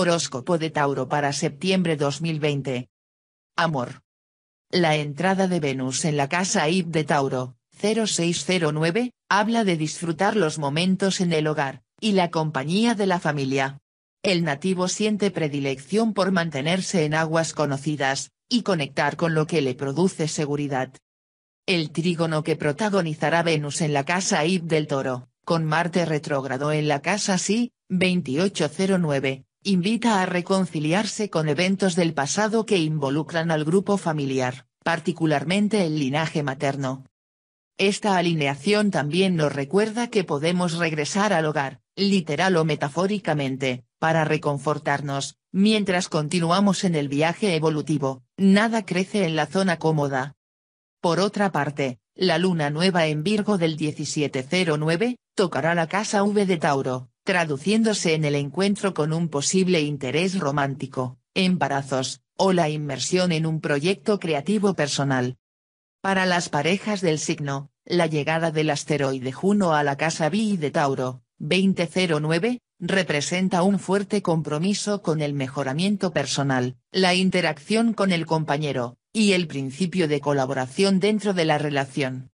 Horóscopo de Tauro para septiembre 2020. Amor. La entrada de Venus en la casa IP de Tauro, 0609, habla de disfrutar los momentos en el hogar, y la compañía de la familia. El nativo siente predilección por mantenerse en aguas conocidas, y conectar con lo que le produce seguridad. El trígono que protagonizará Venus en la casa IP del Toro, con Marte retrógrado en la casa SI, 2809, invita a reconciliarse con eventos del pasado que involucran al grupo familiar, particularmente el linaje materno. Esta alineación también nos recuerda que podemos regresar al hogar, literal o metafóricamente, para reconfortarnos, mientras continuamos en el viaje evolutivo, nada crece en la zona cómoda. Por otra parte, la luna nueva en Virgo del 1709, tocará la casa V de Tauro, traduciéndose en el encuentro con un posible interés romántico, embarazos, o la inmersión en un proyecto creativo personal. Para las parejas del signo, la llegada del asteroide Juno a la casa B de Tauro, 2009, representa un fuerte compromiso con el mejoramiento personal, la interacción con el compañero, y el principio de colaboración dentro de la relación.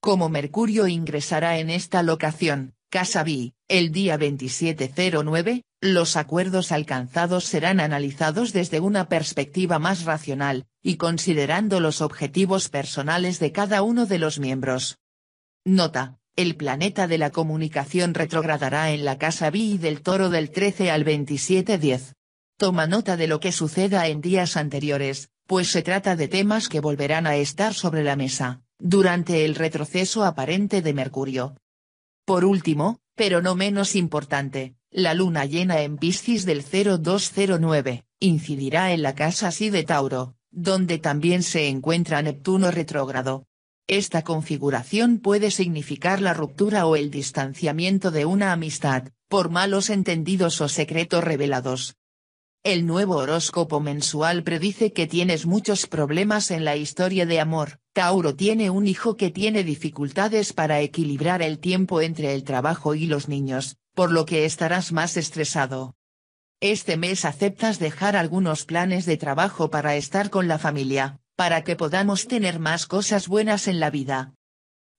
Como Mercurio ingresará en esta locación, Casa B, el día 2709, los acuerdos alcanzados serán analizados desde una perspectiva más racional, y considerando los objetivos personales de cada uno de los miembros. Nota, el planeta de la comunicación retrogradará en la casa B del toro del 13 al 2710. Toma nota de lo que suceda en días anteriores, pues se trata de temas que volverán a estar sobre la mesa, durante el retroceso aparente de Mercurio, por último, pero no menos importante, la luna llena en Piscis del 0209, incidirá en la casa así de Tauro, donde también se encuentra Neptuno retrógrado. Esta configuración puede significar la ruptura o el distanciamiento de una amistad, por malos entendidos o secretos revelados. El nuevo horóscopo mensual predice que tienes muchos problemas en la historia de amor. Tauro tiene un hijo que tiene dificultades para equilibrar el tiempo entre el trabajo y los niños, por lo que estarás más estresado. Este mes aceptas dejar algunos planes de trabajo para estar con la familia, para que podamos tener más cosas buenas en la vida.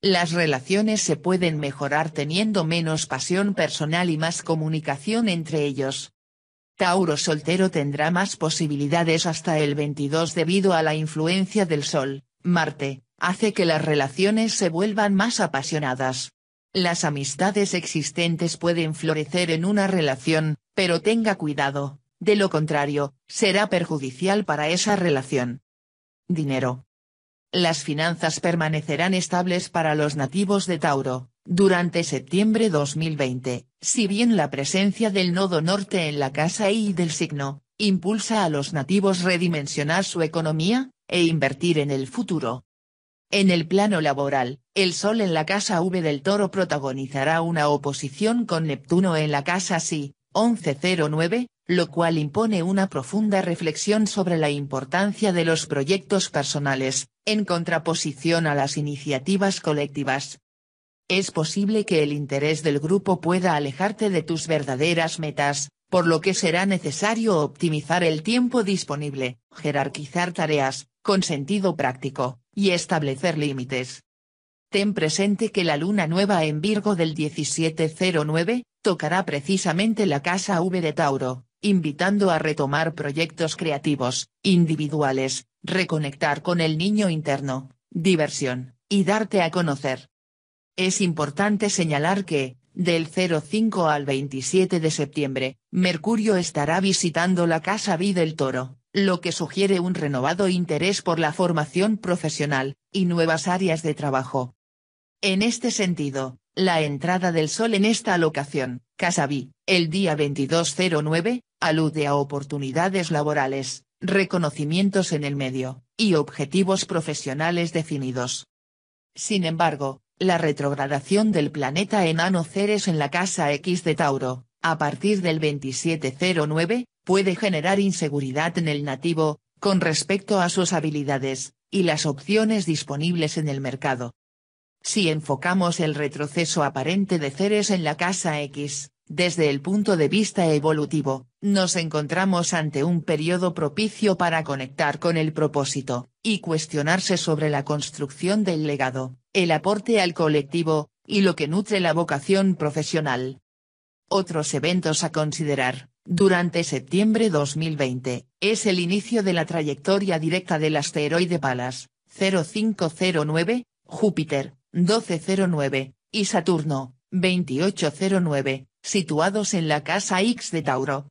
Las relaciones se pueden mejorar teniendo menos pasión personal y más comunicación entre ellos. Tauro soltero tendrá más posibilidades hasta el 22 debido a la influencia del Sol, Marte, hace que las relaciones se vuelvan más apasionadas. Las amistades existentes pueden florecer en una relación, pero tenga cuidado, de lo contrario, será perjudicial para esa relación. Dinero. Las finanzas permanecerán estables para los nativos de Tauro, durante septiembre 2020, si bien la presencia del nodo norte en la casa y del signo, impulsa a los nativos redimensionar su economía, e invertir en el futuro. En el plano laboral, el Sol en la casa V del Toro protagonizará una oposición con Neptuno en la casa Si, 1109, lo cual impone una profunda reflexión sobre la importancia de los proyectos personales, en contraposición a las iniciativas colectivas es posible que el interés del grupo pueda alejarte de tus verdaderas metas, por lo que será necesario optimizar el tiempo disponible, jerarquizar tareas, con sentido práctico, y establecer límites. Ten presente que la luna nueva en Virgo del 1709, tocará precisamente la casa V de Tauro, invitando a retomar proyectos creativos, individuales, reconectar con el niño interno, diversión, y darte a conocer. Es importante señalar que, del 05 al 27 de septiembre, Mercurio estará visitando la Casa B del Toro, lo que sugiere un renovado interés por la formación profesional, y nuevas áreas de trabajo. En este sentido, la entrada del Sol en esta locación, Casa B, el día 2209, alude a oportunidades laborales, reconocimientos en el medio, y objetivos profesionales definidos. Sin embargo, la retrogradación del planeta enano Ceres en la casa X de Tauro, a partir del 2709, puede generar inseguridad en el nativo, con respecto a sus habilidades, y las opciones disponibles en el mercado. Si enfocamos el retroceso aparente de Ceres en la casa X, desde el punto de vista evolutivo, nos encontramos ante un periodo propicio para conectar con el propósito, y cuestionarse sobre la construcción del legado, el aporte al colectivo, y lo que nutre la vocación profesional. Otros eventos a considerar, durante septiembre 2020, es el inicio de la trayectoria directa del asteroide Palas, 0509, Júpiter, 1209, y Saturno, 2809, situados en la casa X de Tauro.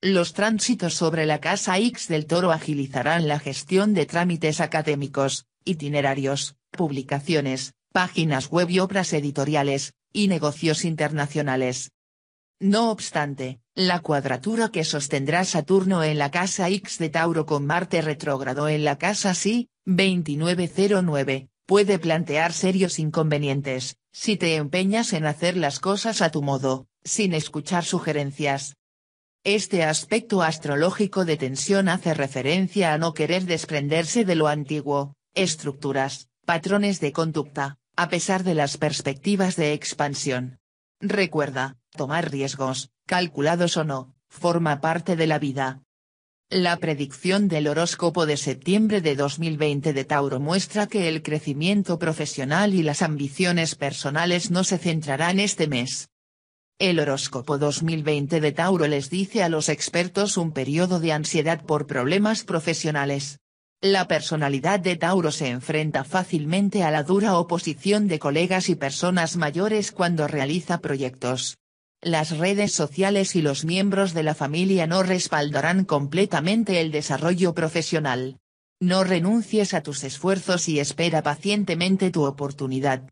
Los tránsitos sobre la casa X del Toro agilizarán la gestión de trámites académicos, itinerarios, publicaciones, páginas web y obras editoriales, y negocios internacionales. No obstante, la cuadratura que sostendrá Saturno en la casa X de Tauro con Marte retrógrado en la casa Si, 2909, puede plantear serios inconvenientes, si te empeñas en hacer las cosas a tu modo, sin escuchar sugerencias. Este aspecto astrológico de tensión hace referencia a no querer desprenderse de lo antiguo, estructuras, patrones de conducta, a pesar de las perspectivas de expansión. Recuerda, tomar riesgos, calculados o no, forma parte de la vida. La predicción del horóscopo de septiembre de 2020 de Tauro muestra que el crecimiento profesional y las ambiciones personales no se centrarán este mes. El horóscopo 2020 de Tauro les dice a los expertos un periodo de ansiedad por problemas profesionales. La personalidad de Tauro se enfrenta fácilmente a la dura oposición de colegas y personas mayores cuando realiza proyectos. Las redes sociales y los miembros de la familia no respaldarán completamente el desarrollo profesional. No renuncies a tus esfuerzos y espera pacientemente tu oportunidad.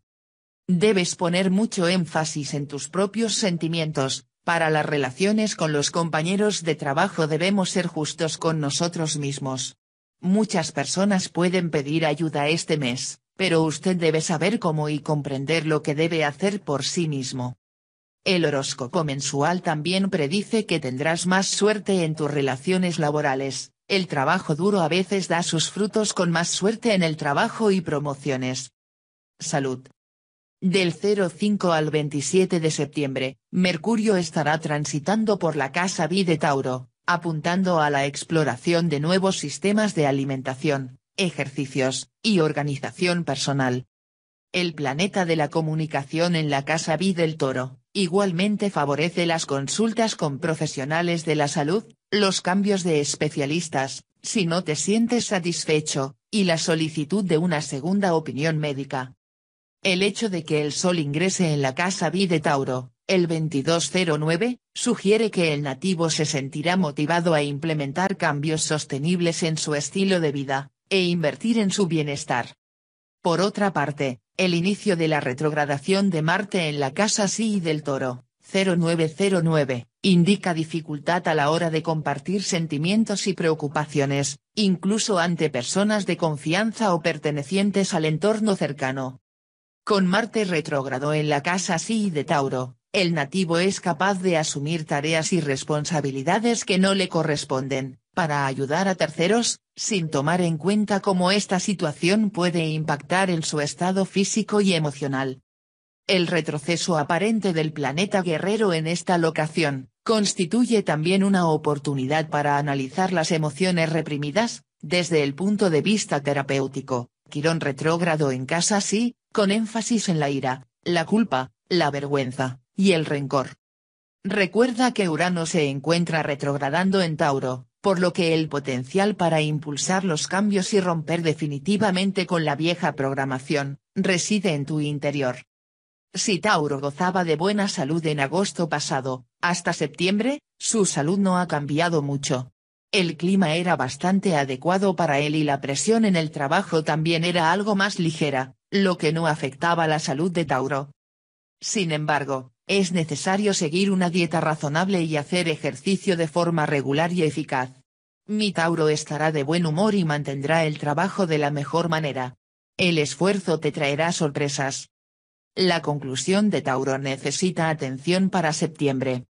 Debes poner mucho énfasis en tus propios sentimientos, para las relaciones con los compañeros de trabajo debemos ser justos con nosotros mismos. Muchas personas pueden pedir ayuda este mes, pero usted debe saber cómo y comprender lo que debe hacer por sí mismo. El horóscopo mensual también predice que tendrás más suerte en tus relaciones laborales, el trabajo duro a veces da sus frutos con más suerte en el trabajo y promociones. Salud. Del 05 al 27 de septiembre, Mercurio estará transitando por la casa B de Tauro, apuntando a la exploración de nuevos sistemas de alimentación, ejercicios, y organización personal. El planeta de la comunicación en la casa B del Toro, igualmente favorece las consultas con profesionales de la salud, los cambios de especialistas, si no te sientes satisfecho, y la solicitud de una segunda opinión médica. El hecho de que el Sol ingrese en la casa B de Tauro, el 2209, sugiere que el nativo se sentirá motivado a implementar cambios sostenibles en su estilo de vida, e invertir en su bienestar. Por otra parte, el inicio de la retrogradación de Marte en la casa Sí del Toro, 0909, indica dificultad a la hora de compartir sentimientos y preocupaciones, incluso ante personas de confianza o pertenecientes al entorno cercano. Con Marte retrógrado en la casa Sí de Tauro, el nativo es capaz de asumir tareas y responsabilidades que no le corresponden, para ayudar a terceros, sin tomar en cuenta cómo esta situación puede impactar en su estado físico y emocional. El retroceso aparente del planeta guerrero en esta locación, constituye también una oportunidad para analizar las emociones reprimidas, desde el punto de vista terapéutico. Quirón retrógrado en casa sí, con énfasis en la ira, la culpa, la vergüenza, y el rencor. Recuerda que Urano se encuentra retrogradando en Tauro, por lo que el potencial para impulsar los cambios y romper definitivamente con la vieja programación, reside en tu interior. Si Tauro gozaba de buena salud en agosto pasado, hasta septiembre, su salud no ha cambiado mucho, el clima era bastante adecuado para él y la presión en el trabajo también era algo más ligera, lo que no afectaba la salud de Tauro. Sin embargo, es necesario seguir una dieta razonable y hacer ejercicio de forma regular y eficaz. Mi Tauro estará de buen humor y mantendrá el trabajo de la mejor manera. El esfuerzo te traerá sorpresas. La conclusión de Tauro necesita atención para septiembre.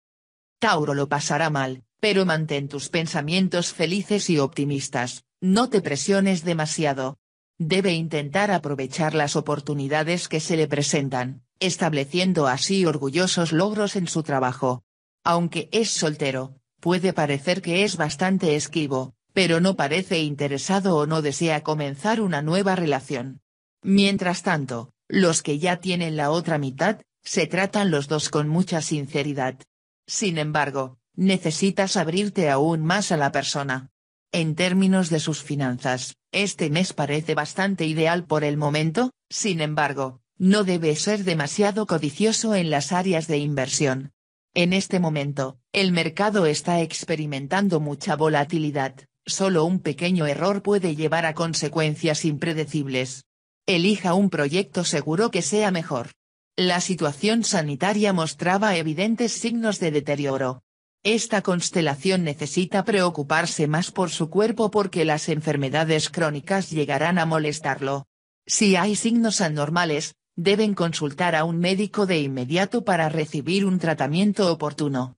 Tauro lo pasará mal, pero mantén tus pensamientos felices y optimistas, no te presiones demasiado. Debe intentar aprovechar las oportunidades que se le presentan, estableciendo así orgullosos logros en su trabajo. Aunque es soltero, puede parecer que es bastante esquivo, pero no parece interesado o no desea comenzar una nueva relación. Mientras tanto, los que ya tienen la otra mitad, se tratan los dos con mucha sinceridad. Sin embargo, necesitas abrirte aún más a la persona. En términos de sus finanzas, este mes parece bastante ideal por el momento, sin embargo, no debe ser demasiado codicioso en las áreas de inversión. En este momento, el mercado está experimentando mucha volatilidad, solo un pequeño error puede llevar a consecuencias impredecibles. Elija un proyecto seguro que sea mejor. La situación sanitaria mostraba evidentes signos de deterioro, esta constelación necesita preocuparse más por su cuerpo porque las enfermedades crónicas llegarán a molestarlo. Si hay signos anormales, deben consultar a un médico de inmediato para recibir un tratamiento oportuno.